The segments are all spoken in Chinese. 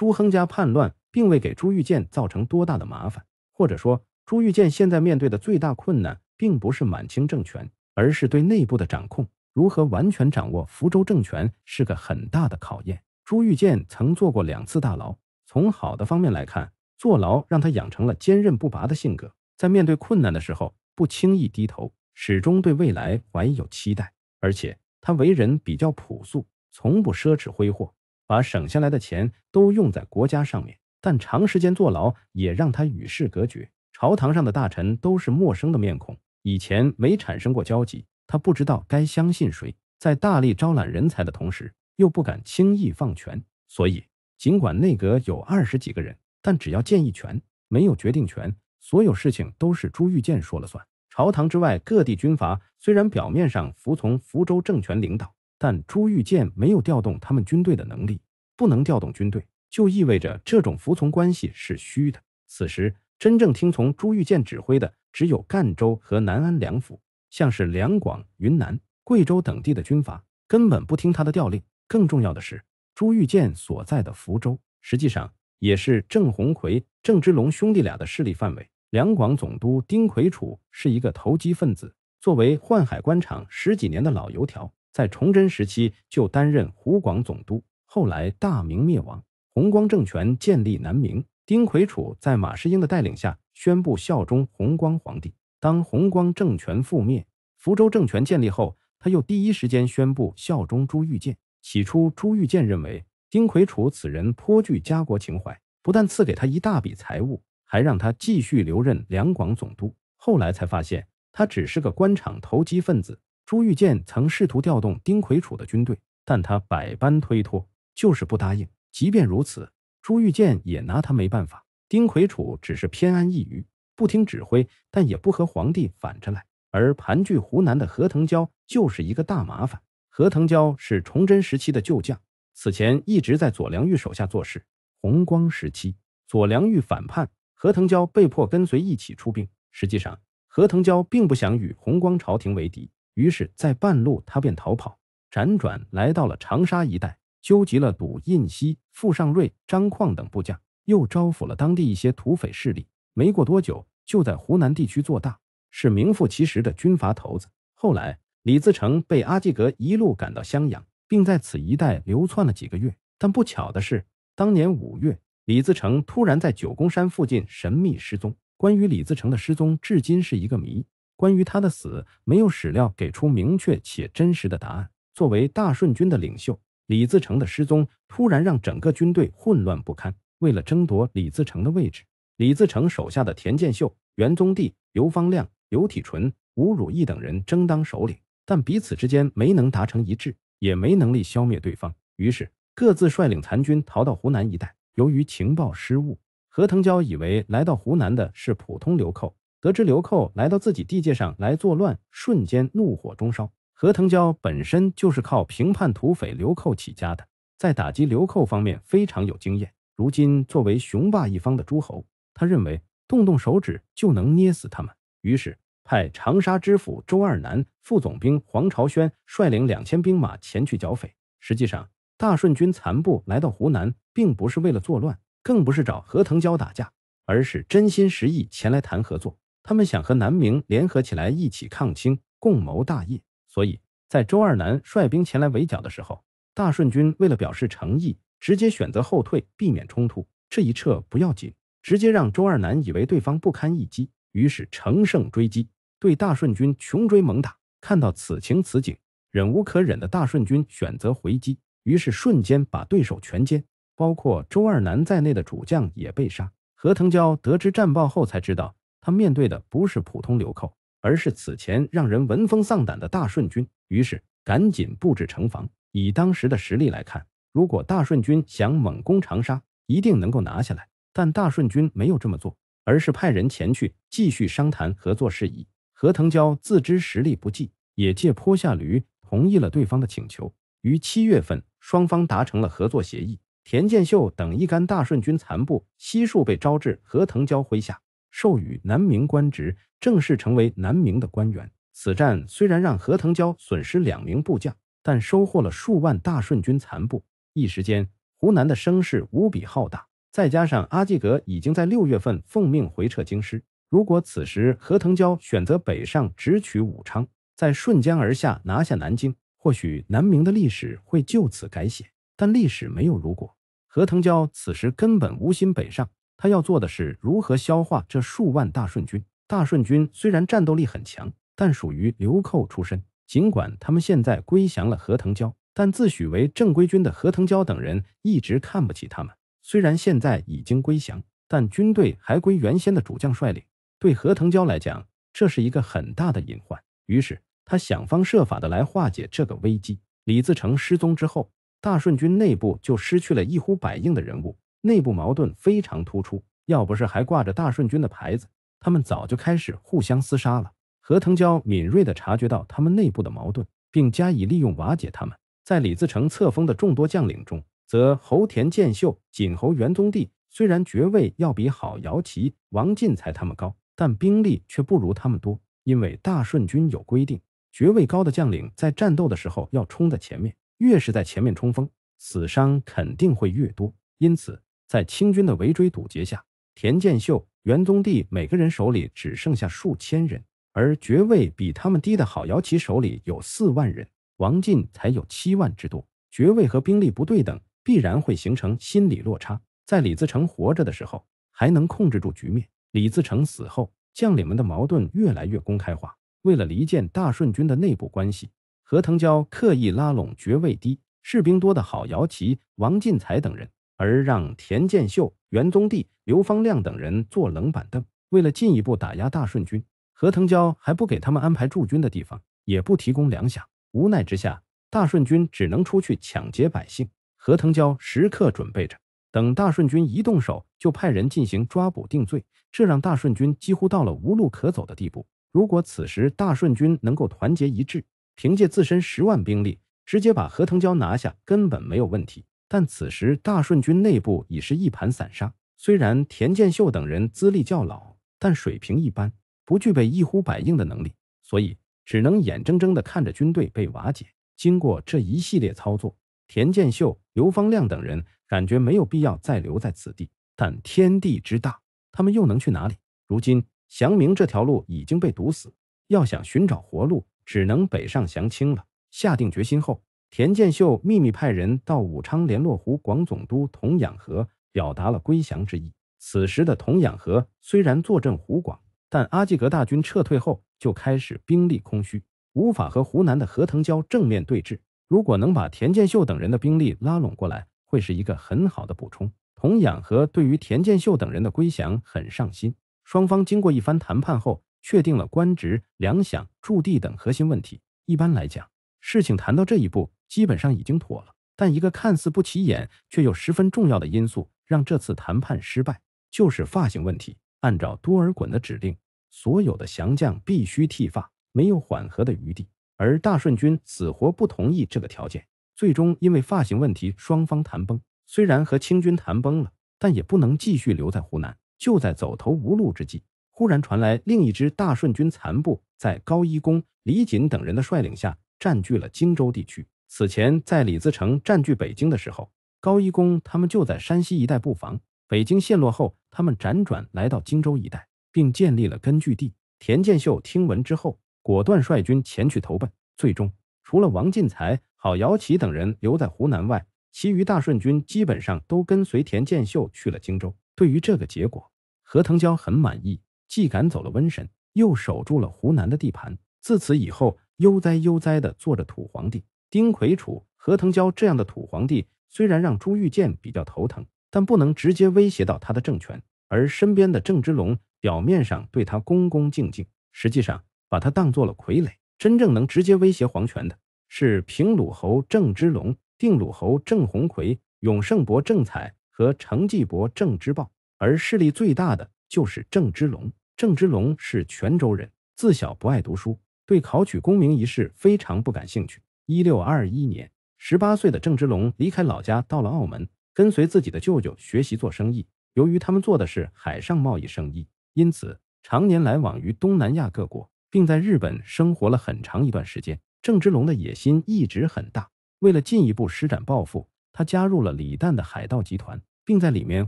朱亨家叛乱并未给朱玉建造成多大的麻烦，或者说，朱玉建现在面对的最大困难并不是满清政权，而是对内部的掌控。如何完全掌握福州政权是个很大的考验。朱玉建曾做过两次大牢，从好的方面来看，坐牢让他养成了坚韧不拔的性格，在面对困难的时候不轻易低头，始终对未来怀有期待。而且，他为人比较朴素，从不奢侈挥霍。把省下来的钱都用在国家上面，但长时间坐牢也让他与世隔绝。朝堂上的大臣都是陌生的面孔，以前没产生过交集，他不知道该相信谁。在大力招揽人才的同时，又不敢轻易放权，所以尽管内阁有二十几个人，但只要建议权，没有决定权，所有事情都是朱玉建说了算。朝堂之外，各地军阀虽然表面上服从福州政权领导。但朱玉建没有调动他们军队的能力，不能调动军队，就意味着这种服从关系是虚的。此时，真正听从朱玉建指挥的只有赣州和南安两府，像是两广、云南、贵州等地的军阀根本不听他的调令。更重要的是，朱玉建所在的福州，实际上也是郑鸿奎、郑芝龙兄弟俩的势力范围。两广总督丁魁楚是一个投机分子，作为宦海官场十几年的老油条。在崇祯时期就担任湖广总督，后来大明灭亡，弘光政权建立南明，丁魁楚在马士英的带领下宣布效忠弘光皇帝。当弘光政权覆灭，福州政权建立后，他又第一时间宣布效忠朱玉建。起初，朱玉建认为丁魁楚此人颇具家国情怀，不但赐给他一大笔财物，还让他继续留任两广总督。后来才发现，他只是个官场投机分子。朱玉建曾试图调动丁魁楚的军队，但他百般推脱，就是不答应。即便如此，朱玉建也拿他没办法。丁魁楚只是偏安一隅，不听指挥，但也不和皇帝反着来。而盘踞湖南的何腾蛟就是一个大麻烦。何腾蛟是崇祯时期的旧将，此前一直在左良玉手下做事。弘光时期，左良玉反叛，何腾蛟被迫跟随一起出兵。实际上，何腾蛟并不想与弘光朝廷为敌。于是，在半路，他便逃跑，辗转来到了长沙一带，纠集了赌印西、傅尚瑞、张矿等部将，又招抚了当地一些土匪势力。没过多久，就在湖南地区做大，是名副其实的军阀头子。后来，李自成被阿济格一路赶到襄阳，并在此一带流窜了几个月。但不巧的是，当年五月，李自成突然在九宫山附近神秘失踪。关于李自成的失踪，至今是一个谜。关于他的死，没有史料给出明确且真实的答案。作为大顺军的领袖，李自成的失踪突然让整个军队混乱不堪。为了争夺李自成的位置，李自成手下的田建秀、袁宗第、刘方亮、刘体纯、吴汝义等人争当首领，但彼此之间没能达成一致，也没能力消灭对方，于是各自率领残军逃到湖南一带。由于情报失误，何腾蛟以为来到湖南的是普通流寇。得知流寇来到自己地界上来作乱，瞬间怒火中烧。何腾蛟本身就是靠评判土匪流寇起家的，在打击流寇方面非常有经验。如今作为雄霸一方的诸侯，他认为动动手指就能捏死他们，于是派长沙知府周二南、副总兵黄朝轩率领两千兵马前去剿匪。实际上，大顺军残部来到湖南，并不是为了作乱，更不是找何腾蛟打架，而是真心实意前来谈合作。他们想和南明联合起来，一起抗清，共谋大业。所以在周二南率兵前来围剿的时候，大顺军为了表示诚意，直接选择后退，避免冲突。这一撤不要紧，直接让周二南以为对方不堪一击，于是乘胜追击，对大顺军穷追猛打。看到此情此景，忍无可忍的大顺军选择回击，于是瞬间把对手全歼，包括周二南在内的主将也被杀。何腾蛟得知战报后，才知道。他面对的不是普通流寇，而是此前让人闻风丧胆的大顺军。于是赶紧布置城防。以当时的实力来看，如果大顺军想猛攻长沙，一定能够拿下来。但大顺军没有这么做，而是派人前去继续商谈合作事宜。何腾蛟自知实力不济，也借坡下驴，同意了对方的请求。于七月份，双方达成了合作协议。田建秀等一干大顺军残部，悉数被招至何腾蛟麾下。授予南明官职，正式成为南明的官员。此战虽然让何腾蛟损失两名部将，但收获了数万大顺军残部。一时间，湖南的声势无比浩大。再加上阿济格已经在六月份奉命回撤京师，如果此时何腾蛟选择北上直取武昌，在顺江而下拿下南京，或许南明的历史会就此改写。但历史没有如果，何腾蛟此时根本无心北上。他要做的是如何消化这数万大顺军。大顺军虽然战斗力很强，但属于流寇出身。尽管他们现在归降了何腾蛟，但自诩为正规军的何腾蛟等人一直看不起他们。虽然现在已经归降，但军队还归原先的主将率领，对何腾蛟来讲，这是一个很大的隐患。于是他想方设法的来化解这个危机。李自成失踪之后，大顺军内部就失去了一呼百应的人物。内部矛盾非常突出，要不是还挂着大顺军的牌子，他们早就开始互相厮杀了。何腾蛟敏锐地察觉到他们内部的矛盾，并加以利用，瓦解他们。在李自成册封的众多将领中，则侯田建秀、锦侯元宗帝虽然爵位要比郝瑶琪、王进才他们高，但兵力却不如他们多。因为大顺军有规定，爵位高的将领在战斗的时候要冲在前面，越是在前面冲锋，死伤肯定会越多，因此。在清军的围追堵截下，田建秀、袁宗帝每个人手里只剩下数千人，而爵位比他们低的郝瑶琪手里有四万人，王进才有七万之多。爵位和兵力不对等，必然会形成心理落差。在李自成活着的时候，还能控制住局面；李自成死后，将领们的矛盾越来越公开化。为了离间大顺军的内部关系，何腾蛟刻意拉拢爵位低、士兵多的郝瑶琪、王进才等人。而让田建秀、袁宗帝、刘方亮等人坐冷板凳。为了进一步打压大顺军，何腾蛟还不给他们安排驻军的地方，也不提供粮饷。无奈之下，大顺军只能出去抢劫百姓。何腾蛟时刻准备着，等大顺军一动手，就派人进行抓捕定罪。这让大顺军几乎到了无路可走的地步。如果此时大顺军能够团结一致，凭借自身十万兵力，直接把何腾蛟拿下，根本没有问题。但此时，大顺军内部已是一盘散沙。虽然田建秀等人资历较老，但水平一般，不具备一呼百应的能力，所以只能眼睁睁地看着军队被瓦解。经过这一系列操作，田建秀、刘方亮等人感觉没有必要再留在此地。但天地之大，他们又能去哪里？如今降明这条路已经被堵死，要想寻找活路，只能北上降清了。下定决心后。田建秀秘密派人到武昌联络湖广总督童养和，表达了归降之意。此时的童养和虽然坐镇湖广，但阿济格大军撤退后就开始兵力空虚，无法和湖南的何腾蛟正面对峙。如果能把田建秀等人的兵力拉拢过来，会是一个很好的补充。童养和对于田建秀等人的归降很上心，双方经过一番谈判后，确定了官职、粮饷、驻地等核心问题。一般来讲。事情谈到这一步，基本上已经妥了。但一个看似不起眼却又十分重要的因素，让这次谈判失败，就是发型问题。按照多尔衮的指令，所有的降将必须剃发，没有缓和的余地。而大顺军死活不同意这个条件，最终因为发型问题，双方谈崩。虽然和清军谈崩了，但也不能继续留在湖南。就在走投无路之际，忽然传来另一支大顺军残部，在高一公、李锦等人的率领下。占据了荆州地区。此前，在李自成占据北京的时候，高一公他们就在山西一带布防。北京陷落后，他们辗转来到荆州一带，并建立了根据地。田建秀听闻之后，果断率军前去投奔。最终，除了王进才、郝瑶琪等人留在湖南外，其余大顺军基本上都跟随田建秀去了荆州。对于这个结果，何腾蛟很满意，既赶走了瘟神，又守住了湖南的地盘。自此以后。悠哉悠哉地坐着，土皇帝丁魁楚、何腾蛟这样的土皇帝虽然让朱玉建比较头疼，但不能直接威胁到他的政权。而身边的郑芝龙，表面上对他恭恭敬敬，实际上把他当做了傀儡。真正能直接威胁皇权的是平鲁侯郑芝龙、定鲁侯郑鸿逵、永胜伯郑采和成济伯郑芝豹，而势力最大的就是郑芝龙。郑芝龙是泉州人，自小不爱读书。对考取功名一事非常不感兴趣。一六二一年，十八岁的郑芝龙离开老家，到了澳门，跟随自己的舅舅学习做生意。由于他们做的是海上贸易生意，因此常年来往于东南亚各国，并在日本生活了很长一段时间。郑芝龙的野心一直很大，为了进一步施展抱负，他加入了李旦的海盗集团，并在里面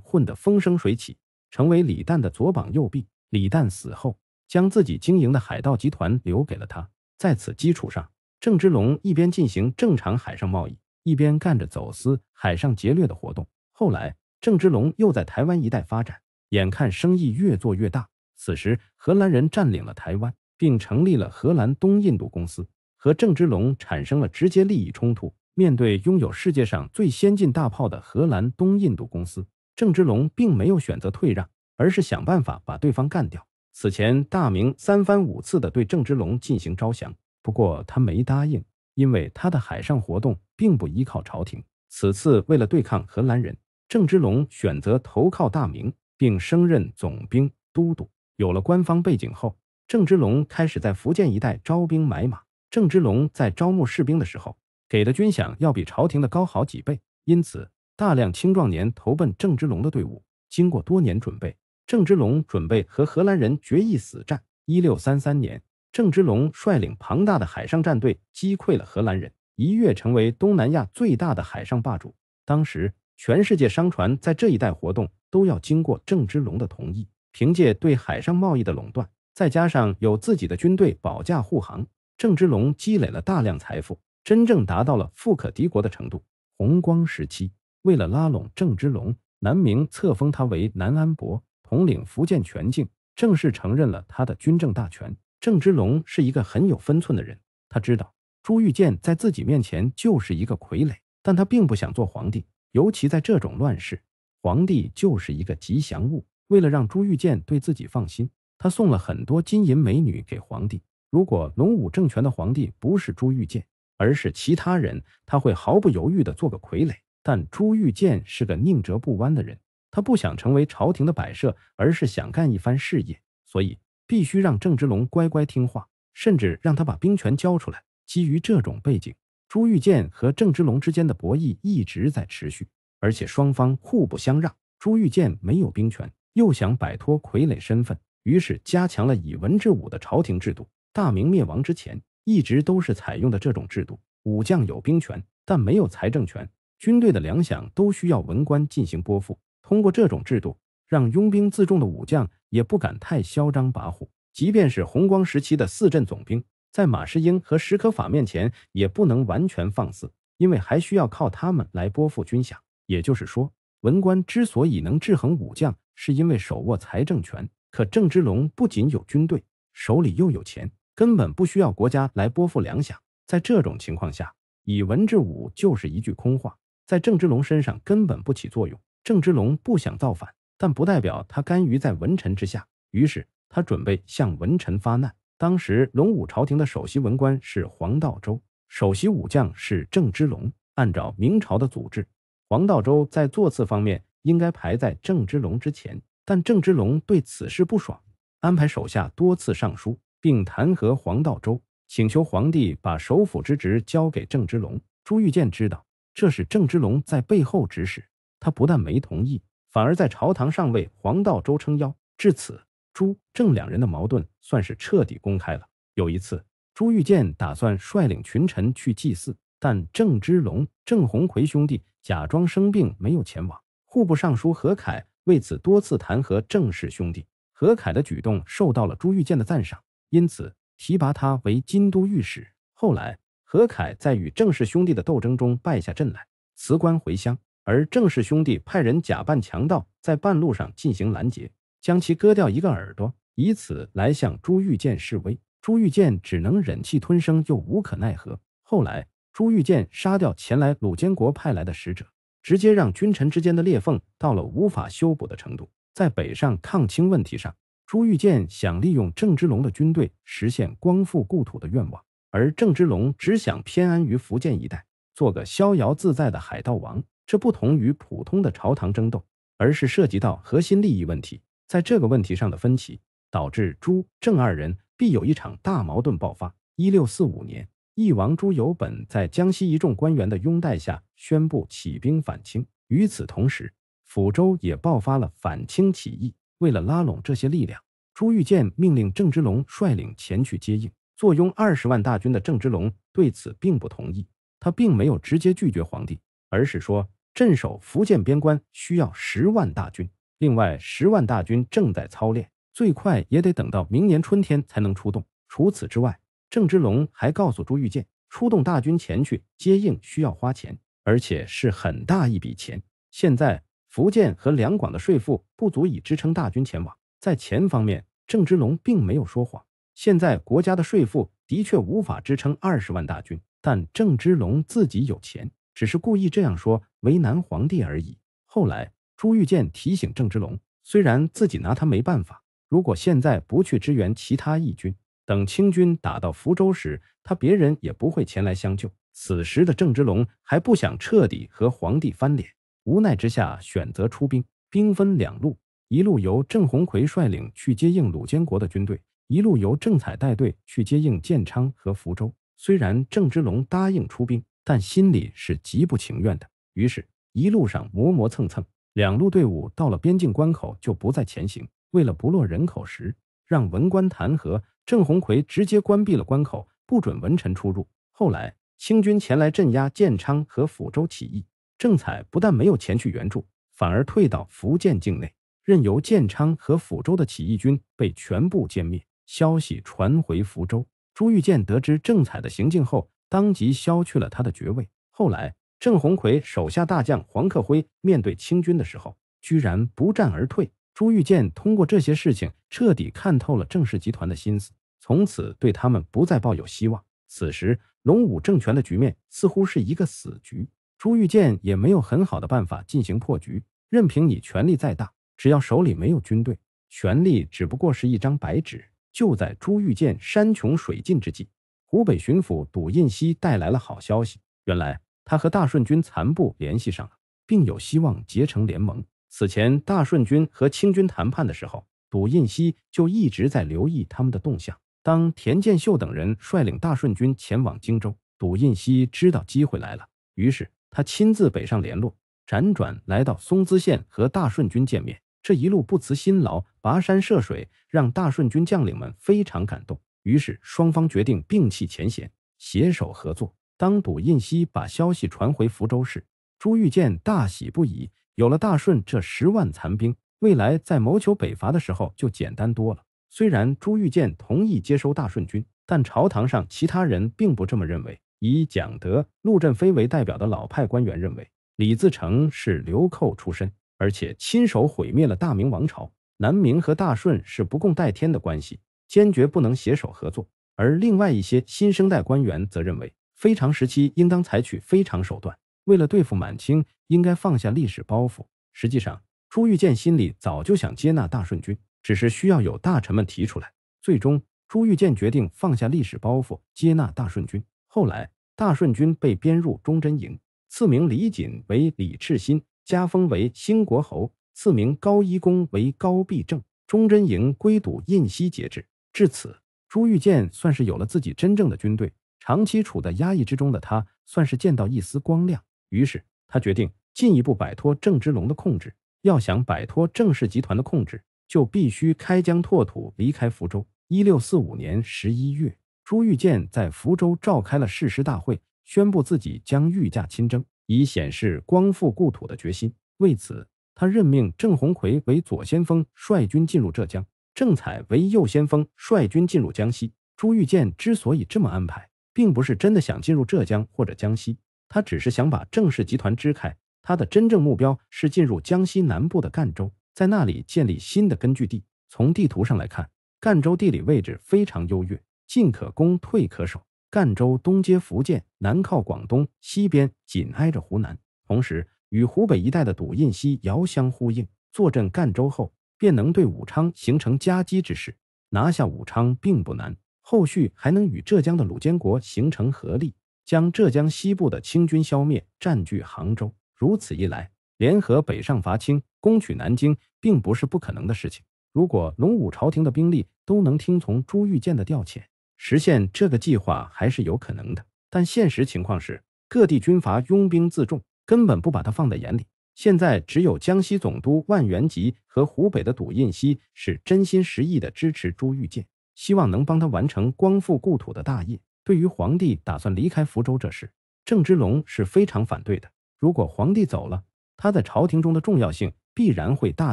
混得风生水起，成为李旦的左膀右臂。李旦死后。将自己经营的海盗集团留给了他。在此基础上，郑芝龙一边进行正常海上贸易，一边干着走私、海上劫掠的活动。后来，郑芝龙又在台湾一带发展，眼看生意越做越大。此时，荷兰人占领了台湾，并成立了荷兰东印度公司，和郑芝龙产生了直接利益冲突。面对拥有世界上最先进大炮的荷兰东印度公司，郑芝龙并没有选择退让，而是想办法把对方干掉。此前，大明三番五次的对郑芝龙进行招降，不过他没答应，因为他的海上活动并不依靠朝廷。此次为了对抗荷兰人，郑芝龙选择投靠大明，并升任总兵都督。有了官方背景后，郑芝龙开始在福建一带招兵买马。郑芝龙在招募士兵的时候，给的军饷要比朝廷的高好几倍，因此大量青壮年投奔郑芝龙的队伍。经过多年准备。郑芝龙准备和荷兰人决一死战。一六三三年，郑芝龙率领庞大的海上战队击溃了荷兰人，一跃成为东南亚最大的海上霸主。当时，全世界商船在这一带活动都要经过郑芝龙的同意。凭借对海上贸易的垄断，再加上有自己的军队保驾护航，郑芝龙积累了大量财富，真正达到了富可敌国的程度。弘光时期，为了拉拢郑芝龙，南明册封他为南安伯。统领福建全境，正式承认了他的军政大权。郑芝龙是一个很有分寸的人，他知道朱玉建在自己面前就是一个傀儡，但他并不想做皇帝，尤其在这种乱世，皇帝就是一个吉祥物。为了让朱玉建对自己放心，他送了很多金银美女给皇帝。如果隆武政权的皇帝不是朱玉建，而是其他人，他会毫不犹豫地做个傀儡。但朱玉建是个宁折不弯的人。他不想成为朝廷的摆设，而是想干一番事业，所以必须让郑芝龙乖乖听话，甚至让他把兵权交出来。基于这种背景，朱玉建和郑芝龙之间的博弈一直在持续，而且双方互不相让。朱玉建没有兵权，又想摆脱傀儡身份，于是加强了以文治武的朝廷制度。大明灭亡之前，一直都是采用的这种制度：武将有兵权，但没有财政权，军队的粮饷都需要文官进行拨付。通过这种制度，让拥兵自重的武将也不敢太嚣张跋扈。即便是弘光时期的四镇总兵，在马士英和史可法面前也不能完全放肆，因为还需要靠他们来拨付军饷。也就是说，文官之所以能制衡武将，是因为手握财政权。可郑芝龙不仅有军队，手里又有钱，根本不需要国家来拨付粮饷。在这种情况下，以文治武就是一句空话，在郑芝龙身上根本不起作用。郑芝龙不想造反，但不代表他甘于在文臣之下。于是他准备向文臣发难。当时，隆武朝廷的首席文官是黄道周，首席武将是郑芝龙。按照明朝的组织，黄道周在座次方面应该排在郑芝龙之前。但郑芝龙对此事不爽，安排手下多次上书，并弹劾黄道周，请求皇帝把首辅之职交给郑芝龙。朱玉建知道这是郑芝龙在背后指使。他不但没同意，反而在朝堂上为黄道周撑腰。至此，朱、郑两人的矛盾算是彻底公开了。有一次，朱玉建打算率领群臣去祭祀，但郑芝龙、郑鸿逵兄弟假装生病没有前往。户部尚书何凯为此多次弹劾郑氏兄弟，何凯的举动受到了朱玉建的赞赏，因此提拔他为金都御史。后来，何凯在与郑氏兄弟的斗争中败下阵来，辞官回乡。而郑氏兄弟派人假扮强盗，在半路上进行拦截，将其割掉一个耳朵，以此来向朱玉建示威。朱玉建只能忍气吞声，又无可奈何。后来，朱玉建杀掉前来鲁监国派来的使者，直接让君臣之间的裂缝到了无法修补的程度。在北上抗清问题上，朱玉建想利用郑芝龙的军队实现光复故土的愿望，而郑芝龙只想偏安于福建一带，做个逍遥自在的海盗王。这不同于普通的朝堂争斗，而是涉及到核心利益问题。在这个问题上的分歧，导致朱、郑二人必有一场大矛盾爆发。一六四五年，翼王朱由本在江西一众官员的拥戴下，宣布起兵反清。与此同时，抚州也爆发了反清起义。为了拉拢这些力量，朱玉建命令郑芝龙率领前去接应。坐拥二十万大军的郑芝龙对此并不同意，他并没有直接拒绝皇帝，而是说。镇守福建边关需要十万大军，另外十万大军正在操练，最快也得等到明年春天才能出动。除此之外，郑芝龙还告诉朱玉建，出动大军前去接应需要花钱，而且是很大一笔钱。现在福建和两广的税赋不足以支撑大军前往。在钱方面，郑芝龙并没有说谎，现在国家的税赋的确无法支撑二十万大军，但郑芝龙自己有钱。只是故意这样说，为难皇帝而已。后来，朱玉建提醒郑芝龙，虽然自己拿他没办法，如果现在不去支援其他义军，等清军打到福州时，他别人也不会前来相救。此时的郑芝龙还不想彻底和皇帝翻脸，无奈之下选择出兵，兵分两路，一路由郑鸿逵率领去接应鲁监国的军队，一路由郑彩带队去接应建昌和福州。虽然郑芝龙答应出兵。但心里是极不情愿的，于是一路上磨磨蹭蹭。两路队伍到了边境关口，就不再前行。为了不落人口实，让文官弹劾郑鸿逵，直接关闭了关口，不准文臣出入。后来清军前来镇压建昌和抚州起义，郑彩不但没有前去援助，反而退到福建境内，任由建昌和抚州的起义军被全部歼灭。消息传回福州，朱玉建得知郑彩的行径后。当即削去了他的爵位。后来，郑洪奎手下大将黄克辉面对清军的时候，居然不战而退。朱玉建通过这些事情，彻底看透了郑氏集团的心思，从此对他们不再抱有希望。此时，龙武政权的局面似乎是一个死局，朱玉建也没有很好的办法进行破局。任凭你权力再大，只要手里没有军队，权力只不过是一张白纸。就在朱玉建山穷水尽之际。湖北巡抚董胤锡带来了好消息。原来他和大顺军残部联系上了，并有希望结成联盟。此前，大顺军和清军谈判的时候，董胤锡就一直在留意他们的动向。当田建秀等人率领大顺军前往荆州，董胤锡知道机会来了，于是他亲自北上联络，辗转来到松滋县和大顺军见面。这一路不辞辛劳，跋山涉水，让大顺军将领们非常感动。于是双方决定摒弃前嫌，携手合作。当赌印西把消息传回福州时，朱玉建大喜不已。有了大顺这十万残兵，未来在谋求北伐的时候就简单多了。虽然朱玉建同意接收大顺军，但朝堂上其他人并不这么认为。以蒋德、陆振飞为代表的老派官员认为，李自成是流寇出身，而且亲手毁灭了大明王朝，南明和大顺是不共戴天的关系。坚决不能携手合作，而另外一些新生代官员则认为，非常时期应当采取非常手段。为了对付满清，应该放下历史包袱。实际上，朱玉建心里早就想接纳大顺军，只是需要有大臣们提出来。最终，朱玉建决定放下历史包袱，接纳大顺军。后来，大顺军被编入忠贞营，赐名李锦为李赤心，加封为兴国侯；赐名高一公为高必正。忠贞营归堵印西节制。至此，朱玉建算是有了自己真正的军队。长期处在压抑之中的他，算是见到一丝光亮。于是，他决定进一步摆脱郑芝龙的控制。要想摆脱郑氏集团的控制，就必须开疆拓土，离开福州。一六四五年十一月，朱玉建在福州召开了誓师大会，宣布自己将御驾亲征，以显示光复故土的决心。为此，他任命郑鸿逵为左先锋，率军进入浙江。郑采为右先锋，率军进入江西。朱玉建之所以这么安排，并不是真的想进入浙江或者江西，他只是想把郑氏集团支开。他的真正目标是进入江西南部的赣州，在那里建立新的根据地。从地图上来看，赣州地理位置非常优越，进可攻，退可守。赣州东接福建，南靠广东，西边紧挨着湖南，同时与湖北一带的堵印溪遥相呼应。坐镇赣州后。便能对武昌形成夹击之势，拿下武昌并不难。后续还能与浙江的鲁监国形成合力，将浙江西部的清军消灭，占据杭州。如此一来，联合北上伐清，攻取南京，并不是不可能的事情。如果龙武朝廷的兵力都能听从朱玉建的调遣，实现这个计划还是有可能的。但现实情况是，各地军阀拥兵自重，根本不把他放在眼里。现在只有江西总督万源吉和湖北的堵印熙是真心实意的支持朱玉建，希望能帮他完成光复故土的大业。对于皇帝打算离开福州这事，郑芝龙是非常反对的。如果皇帝走了，他在朝廷中的重要性必然会大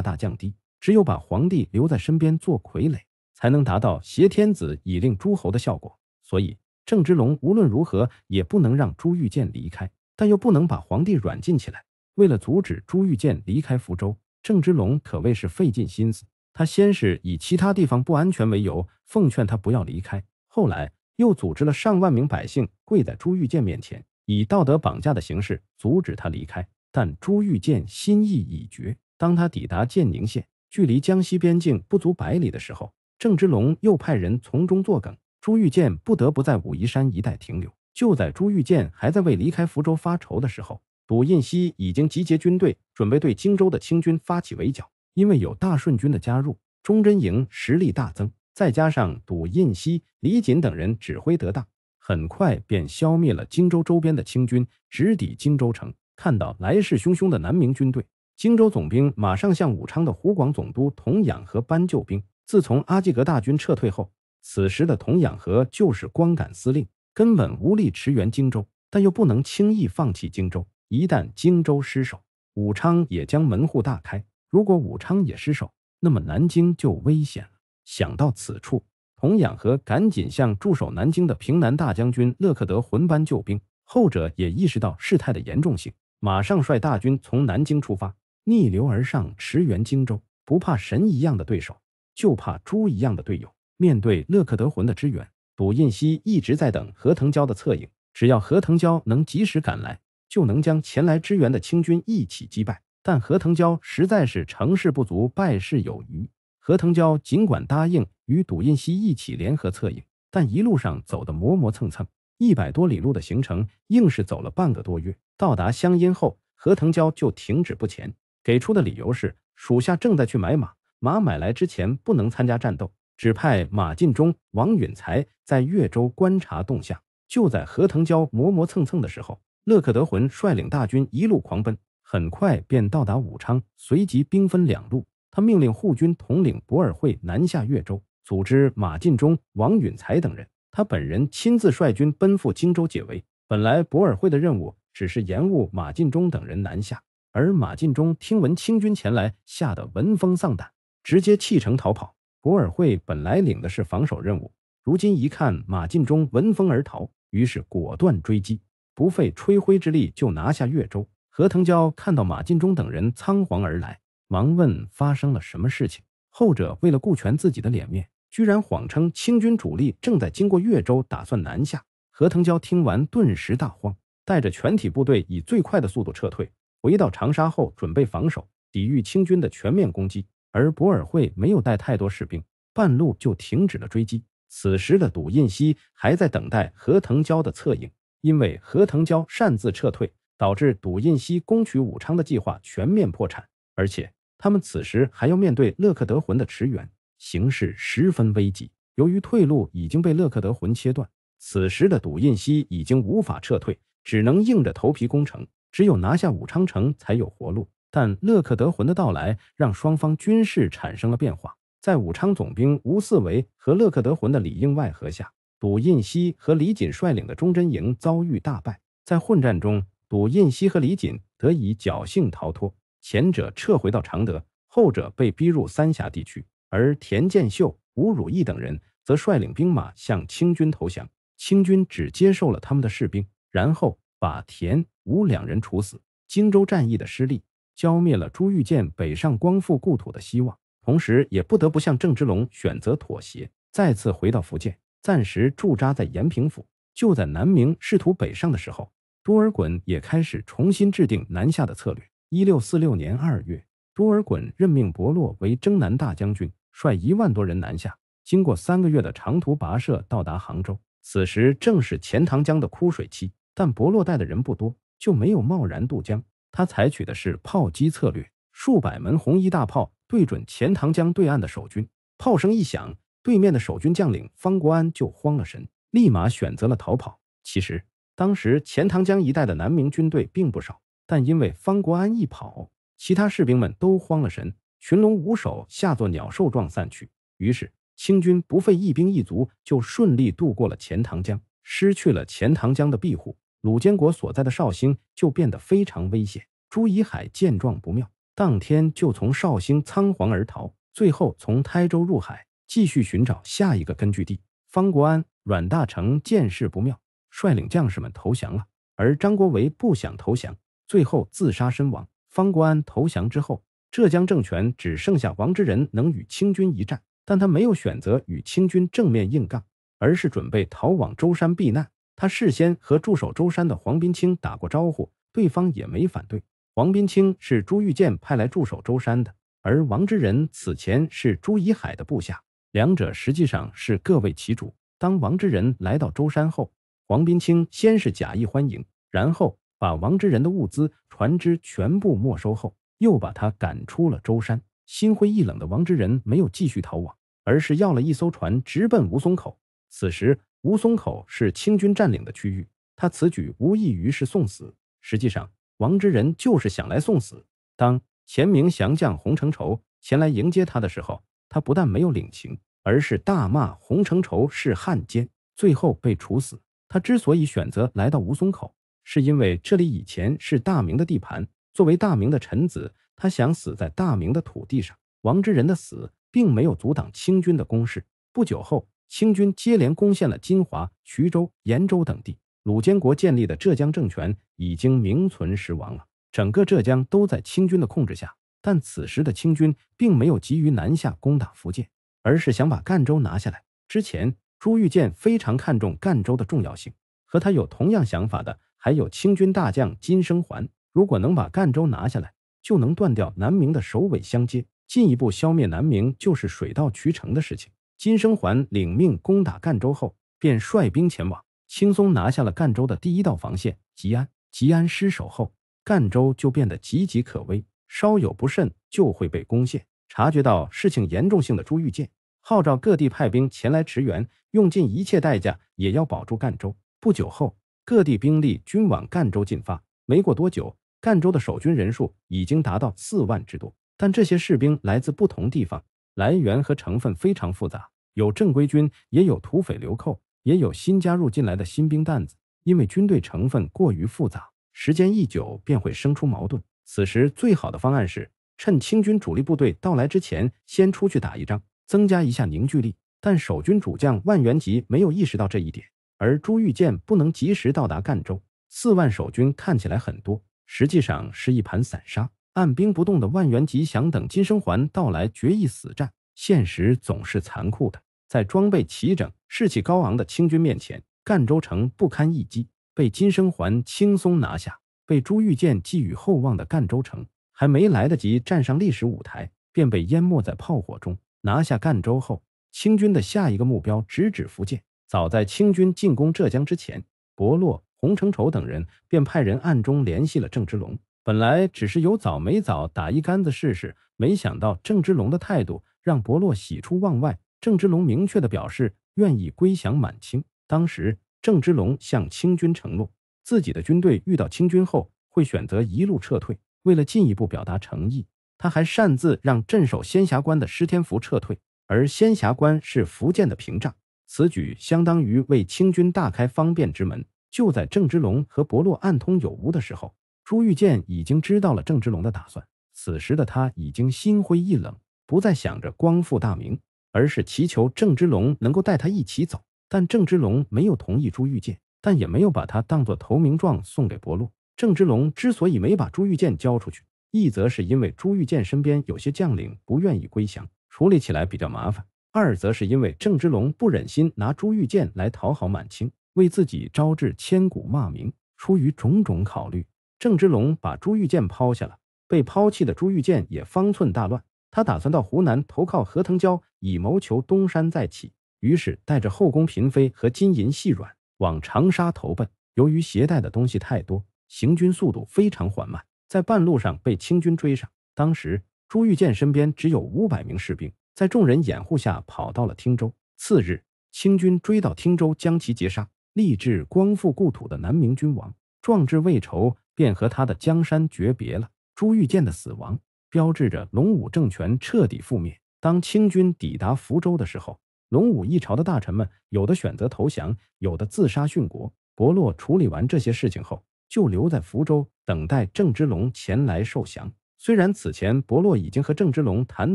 大降低。只有把皇帝留在身边做傀儡，才能达到挟天子以令诸侯的效果。所以，郑芝龙无论如何也不能让朱玉建离开，但又不能把皇帝软禁起来。为了阻止朱玉建离开福州，郑芝龙可谓是费尽心思。他先是以其他地方不安全为由，奉劝他不要离开；后来又组织了上万名百姓跪在朱玉建面前，以道德绑架的形式阻止他离开。但朱玉建心意已决。当他抵达建宁县，距离江西边境不足百里的时候，郑芝龙又派人从中作梗，朱玉建不得不在武夷山一带停留。就在朱玉建还在为离开福州发愁的时候，杜印西已经集结军队，准备对荆州的清军发起围剿。因为有大顺军的加入，忠贞营实力大增，再加上杜印西、李锦等人指挥得当，很快便消灭了荆州周边的清军，直抵荆州城。看到来势汹汹的南明军队，荆州总兵马上向武昌的湖广总督童养和搬救兵。自从阿济格大军撤退后，此时的童养和就是光杆司令，根本无力驰援荆州，但又不能轻易放弃荆州。一旦荆州失守，武昌也将门户大开。如果武昌也失守，那么南京就危险了。想到此处，童养和赶紧向驻守南京的平南大将军勒克德魂班救兵。后者也意识到事态的严重性，马上率大军从南京出发，逆流而上驰援荆州。不怕神一样的对手，就怕猪一样的队友。面对勒克德魂的支援，卜印熙一直在等何腾蛟的策应。只要何腾蛟能及时赶来。就能将前来支援的清军一起击败。但何腾蛟实在是成事不足败事有余。何腾蛟尽管答应与赌印西一起联合策应，但一路上走得磨磨蹭蹭，一百多里路的行程硬是走了半个多月。到达湘阴后，何腾蛟就停止不前，给出的理由是属下正在去买马，马买来之前不能参加战斗，指派马进忠、王允才在岳州观察动向。就在何腾蛟磨磨蹭蹭的时候。勒克德浑率领大军一路狂奔，很快便到达武昌，随即兵分两路。他命令护军统领博尔会南下越州，组织马进忠、王允才等人；他本人亲自率军奔赴荆州解围。本来博尔会的任务只是延误马进忠等人南下，而马进忠听闻清军前来，吓得闻风丧胆，直接弃城逃跑。博尔会本来领的是防守任务，如今一看马进忠闻风而逃，于是果断追击。不费吹灰之力就拿下岳州。何腾蛟看到马进忠等人仓皇而来，忙问发生了什么事情。后者为了顾全自己的脸面，居然谎称清军主力正在经过岳州，打算南下。何腾蛟听完顿时大慌，带着全体部队以最快的速度撤退。回到长沙后，准备防守，抵御清军的全面攻击。而博尔会没有带太多士兵，半路就停止了追击。此时的赌印西还在等待何腾蛟的策应。因为何腾蛟擅自撤退，导致赌印西攻取武昌的计划全面破产，而且他们此时还要面对勒克德浑的驰援，形势十分危急。由于退路已经被勒克德浑切断，此时的赌印西已经无法撤退，只能硬着头皮攻城。只有拿下武昌城才有活路。但勒克德浑的到来让双方军事产生了变化，在武昌总兵吴四维和勒克德浑的里应外合下。赌印熙和李锦率领的忠贞营遭遇大败，在混战中，赌印熙和李锦得以侥幸逃脱，前者撤回到常德，后者被逼入三峡地区。而田建秀、吴汝义等人则率领兵马向清军投降，清军只接受了他们的士兵，然后把田、吴两人处死。荆州战役的失利，浇灭了朱玉建北上光复故土的希望，同时也不得不向郑芝龙选择妥协，再次回到福建。暂时驻扎在延平府。就在南明试图北上的时候，多尔衮也开始重新制定南下的策略。一六四六年二月，多尔衮任命伯洛为征南大将军，率一万多人南下。经过三个月的长途跋涉，到达杭州。此时正是钱塘江的枯水期，但伯洛带的人不多，就没有贸然渡江。他采取的是炮击策略，数百门红衣大炮对准钱塘江对岸的守军，炮声一响。对面的守军将领方国安就慌了神，立马选择了逃跑。其实当时钱塘江一带的南明军队并不少，但因为方国安一跑，其他士兵们都慌了神，群龙无首，吓作鸟兽状散去。于是清军不费一兵一卒就顺利渡过了钱塘江，失去了钱塘江的庇护，鲁监国所在的绍兴就变得非常危险。朱怡海见状不妙，当天就从绍兴仓皇而逃，最后从台州入海。继续寻找下一个根据地。方国安、阮大铖见势不妙，率领将士们投降了。而张国维不想投降，最后自杀身亡。方国安投降之后，浙江政权只剩下王之仁能与清军一战，但他没有选择与清军正面硬杠，而是准备逃往舟山避难。他事先和驻守舟山的黄宾清打过招呼，对方也没反对。黄宾清是朱玉建派来驻守舟山的，而王之仁此前是朱怡海的部下。两者实际上是各为其主。当王之仁来到舟山后，黄宾清先是假意欢迎，然后把王之仁的物资、船只全部没收后，又把他赶出了舟山。心灰意冷的王之仁没有继续逃亡，而是要了一艘船，直奔吴淞口。此时，吴淞口是清军占领的区域，他此举无异于是送死。实际上，王之仁就是想来送死。当前明降将洪承畴前来迎接他的时候，他不但没有领情，而是大骂洪承畴是汉奸，最后被处死。他之所以选择来到吴淞口，是因为这里以前是大明的地盘。作为大明的臣子，他想死在大明的土地上。王之仁的死并没有阻挡清军的攻势。不久后，清军接连攻陷了金华、徐州、严州等地。鲁监国建立的浙江政权已经名存实亡了，整个浙江都在清军的控制下。但此时的清军并没有急于南下攻打福建，而是想把赣州拿下来。之前朱玉建非常看重赣州的重要性，和他有同样想法的还有清军大将金生桓。如果能把赣州拿下来，就能断掉南明的首尾相接，进一步消灭南明就是水到渠成的事情。金生桓领命攻打赣州后，便率兵前往，轻松拿下了赣州的第一道防线吉安。吉安失守后，赣州就变得岌岌可危。稍有不慎，就会被攻陷。察觉到事情严重性的朱玉建号召各地派兵前来驰援，用尽一切代价也要保住赣州。不久后，各地兵力均往赣州进发。没过多久，赣州的守军人数已经达到四万之多。但这些士兵来自不同地方，来源和成分非常复杂，有正规军，也有土匪流寇，也有新加入进来的新兵蛋子。因为军队成分过于复杂，时间一久便会生出矛盾。此时最好的方案是趁清军主力部队到来之前，先出去打一仗，增加一下凝聚力。但守军主将万元吉没有意识到这一点，而朱玉建不能及时到达赣州，四万守军看起来很多，实际上是一盘散沙。按兵不动的万元吉想等金生桓到来决一死战，现实总是残酷的。在装备齐整、士气高昂的清军面前，赣州城不堪一击，被金生桓轻松拿下。被朱玉建寄予厚望的赣州城，还没来得及站上历史舞台，便被淹没在炮火中。拿下赣州后，清军的下一个目标直指福建。早在清军进攻浙江之前，伯洛、洪承畴等人便派人暗中联系了郑芝龙。本来只是有早没早打一竿子试试，没想到郑芝龙的态度让伯洛喜出望外。郑芝龙明确地表示愿意归降满清。当时，郑芝龙向清军承诺。自己的军队遇到清军后，会选择一路撤退。为了进一步表达诚意，他还擅自让镇守仙霞关的施天福撤退。而仙霞关是福建的屏障，此举相当于为清军大开方便之门。就在郑芝龙和伯洛暗通有无的时候，朱玉建已经知道了郑芝龙的打算。此时的他已经心灰意冷，不再想着光复大明，而是祈求郑芝龙能够带他一起走。但郑芝龙没有同意朱玉建。但也没有把他当作投名状送给伯禄。郑芝龙之所以没把朱玉建交出去，一则是因为朱玉建身边有些将领不愿意归降，处理起来比较麻烦；二则是因为郑芝龙不忍心拿朱玉建来讨好满清，为自己招致千古骂名。出于种种考虑，郑芝龙把朱玉建抛下了。被抛弃的朱玉建也方寸大乱，他打算到湖南投靠何腾蛟，以谋求东山再起。于是带着后宫嫔妃和金银细软。往长沙投奔，由于携带的东西太多，行军速度非常缓慢，在半路上被清军追上。当时朱玉建身边只有五百名士兵，在众人掩护下跑到了汀州。次日，清军追到汀州，将其截杀。立志光复故土的南明君王，壮志未酬，便和他的江山诀别了。朱玉建的死亡，标志着龙武政权彻底覆灭。当清军抵达福州的时候，龙武一朝的大臣们，有的选择投降，有的自杀殉国。伯洛处理完这些事情后，就留在福州等待郑芝龙前来受降。虽然此前伯洛已经和郑芝龙谈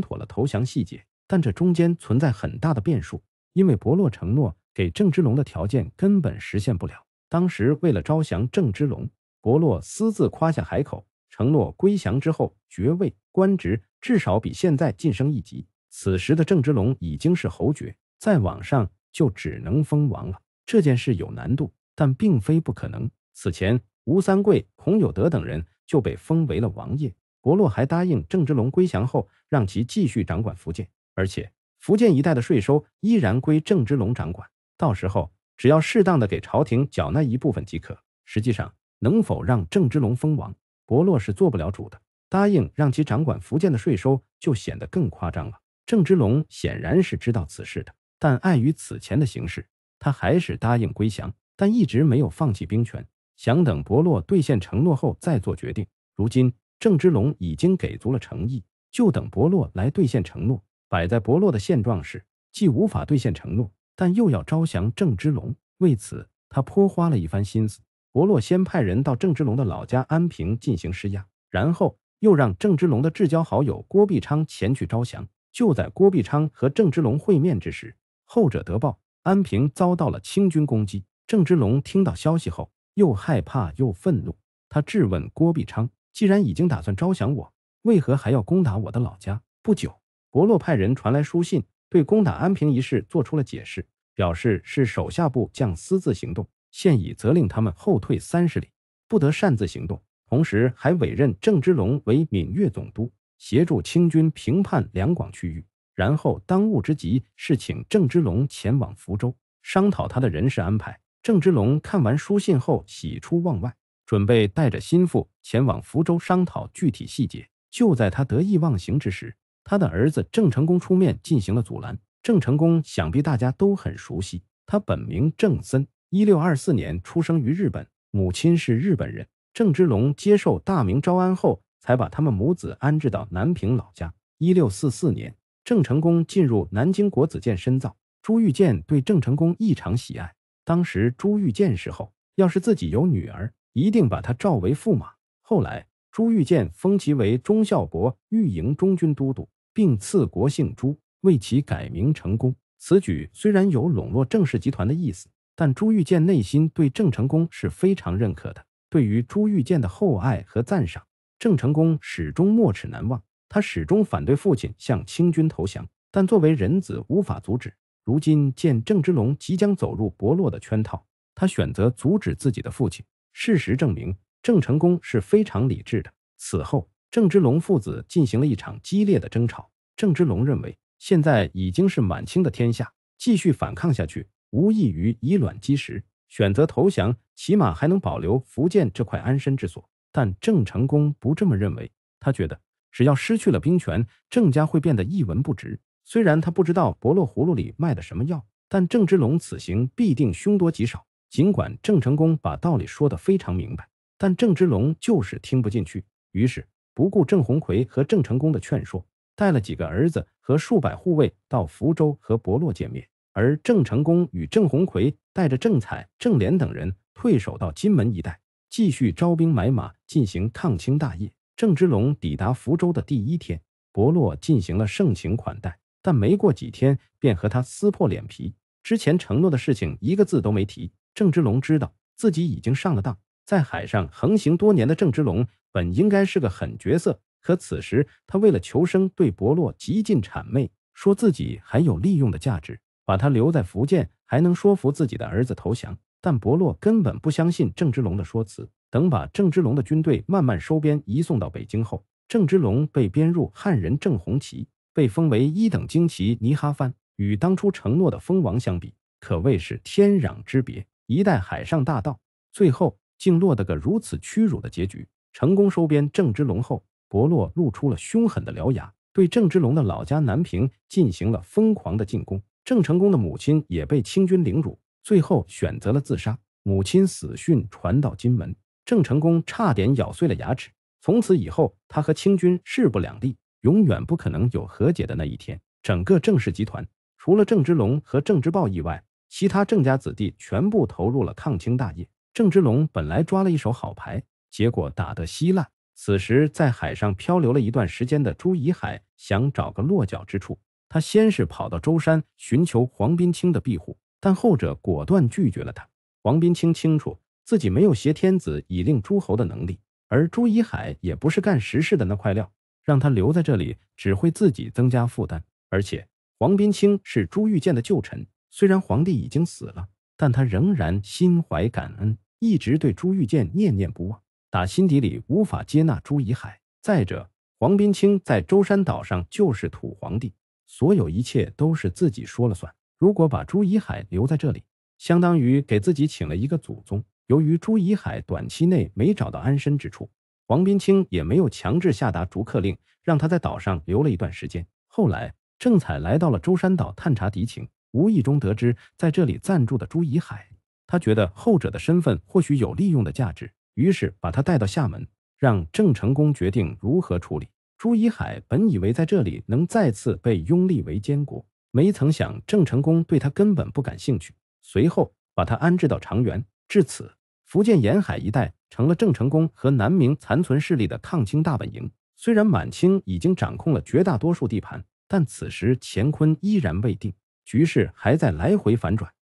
妥了投降细节，但这中间存在很大的变数，因为伯洛承诺给郑芝龙的条件根本实现不了。当时为了招降郑芝龙，伯洛私自夸下海口，承诺归降之后爵位官职至少比现在晋升一级。此时的郑芝龙已经是侯爵。再往上就只能封王了。这件事有难度，但并非不可能。此前，吴三桂、孔有德等人就被封为了王爷。伯洛还答应郑芝龙归降后，让其继续掌管福建，而且福建一带的税收依然归郑芝龙掌管。到时候，只要适当的给朝廷缴纳一部分即可。实际上，能否让郑芝龙封王，伯洛是做不了主的。答应让其掌管福建的税收，就显得更夸张了。郑芝龙显然是知道此事的。但碍于此前的形势，他还是答应归降，但一直没有放弃兵权，想等伯洛兑现承诺后再做决定。如今郑芝龙已经给足了诚意，就等伯洛来兑现承诺。摆在伯洛的现状是，既无法兑现承诺，但又要招降郑芝龙，为此他颇花了一番心思。伯洛先派人到郑芝龙的老家安平进行施压，然后又让郑芝龙的至交好友郭必昌前去招降。就在郭必昌和郑芝龙会面之时，后者得报，安平遭到了清军攻击。郑芝龙听到消息后，又害怕又愤怒，他质问郭必昌：“既然已经打算招降我，为何还要攻打我的老家？”不久，伯洛派人传来书信，对攻打安平一事做出了解释，表示是手下部将私自行动，现已责令他们后退三十里，不得擅自行动。同时还委任郑芝龙为闽粤总督，协助清军平叛两广区域。然后，当务之急是请郑芝龙前往福州商讨他的人事安排。郑芝龙看完书信后，喜出望外，准备带着心腹前往福州商讨具体细节。就在他得意忘形之时，他的儿子郑成功出面进行了阻拦。郑成功想必大家都很熟悉，他本名郑森，一六二四年出生于日本，母亲是日本人。郑芝龙接受大明招安后，才把他们母子安置到南平老家。一六四四年。郑成功进入南京国子监深造，朱玉建对郑成功异常喜爱。当时朱玉建时候，要是自己有女儿，一定把她召为驸马。后来朱玉建封其为忠孝伯、御营中军都督，并赐国姓朱，为其改名成功。此举虽然有笼络郑氏集团的意思，但朱玉建内心对郑成功是非常认可的。对于朱玉建的厚爱和赞赏，郑成功始终没齿难忘。他始终反对父亲向清军投降，但作为人子，无法阻止。如今见郑芝龙即将走入伯洛的圈套，他选择阻止自己的父亲。事实证明，郑成功是非常理智的。此后，郑芝龙父子进行了一场激烈的争吵。郑芝龙认为，现在已经是满清的天下，继续反抗下去，无异于以卵击石；选择投降，起码还能保留福建这块安身之所。但郑成功不这么认为，他觉得。只要失去了兵权，郑家会变得一文不值。虽然他不知道伯洛葫芦里卖的什么药，但郑芝龙此行必定凶多吉少。尽管郑成功把道理说得非常明白，但郑芝龙就是听不进去，于是不顾郑鸿逵和郑成功的劝说，带了几个儿子和数百护卫到福州和伯洛见面。而郑成功与郑鸿逵带着郑彩、郑莲等人退守到金门一带，继续招兵买马，进行抗清大业。郑芝龙抵达福州的第一天，伯洛进行了盛情款待，但没过几天便和他撕破脸皮，之前承诺的事情一个字都没提。郑芝龙知道自己已经上了当，在海上横行多年的郑芝龙本应该是个狠角色，可此时他为了求生，对伯洛极尽谄媚，说自己还有利用的价值，把他留在福建还能说服自己的儿子投降。但伯洛根本不相信郑芝龙的说辞。等把郑芝龙的军队慢慢收编移送到北京后，郑芝龙被编入汉人郑红旗，被封为一等旌奇尼哈番。与当初承诺的封王相比，可谓是天壤之别。一代海上大盗，最后竟落得个如此屈辱的结局。成功收编郑芝龙后，伯洛露出了凶狠的獠牙，对郑芝龙的老家南平进行了疯狂的进攻。郑成功的母亲也被清军凌辱，最后选择了自杀。母亲死讯传到金门。郑成功差点咬碎了牙齿。从此以后，他和清军势不两立，永远不可能有和解的那一天。整个郑氏集团，除了郑芝龙和郑芝豹以外，其他郑家子弟全部投入了抗清大业。郑芝龙本来抓了一手好牌，结果打得稀烂。此时，在海上漂流了一段时间的朱怡海想找个落脚之处，他先是跑到舟山寻求黄宾清的庇护，但后者果断拒绝了他。黄宾清清楚。自己没有挟天子以令诸侯的能力，而朱以海也不是干实事的那块料，让他留在这里只会自己增加负担。而且，黄宾清是朱玉建的旧臣，虽然皇帝已经死了，但他仍然心怀感恩，一直对朱玉建念念不忘，打心底里无法接纳朱以海。再者，黄宾清在舟山岛上就是土皇帝，所有一切都是自己说了算。如果把朱以海留在这里，相当于给自己请了一个祖宗。由于朱怡海短期内没找到安身之处，黄斌清也没有强制下达逐客令，让他在岛上留了一段时间。后来，郑采来到了舟山岛探查敌情，无意中得知在这里暂住的朱怡海，他觉得后者的身份或许有利用的价值，于是把他带到厦门，让郑成功决定如何处理。朱怡海本以为在这里能再次被拥立为监国，没曾想郑成功对他根本不感兴趣，随后把他安置到长垣。至此。福建沿海一带成了郑成功和南明残存势力的抗清大本营。虽然满清已经掌控了绝大多数地盘，但此时乾坤依然未定，局势还在来回反转。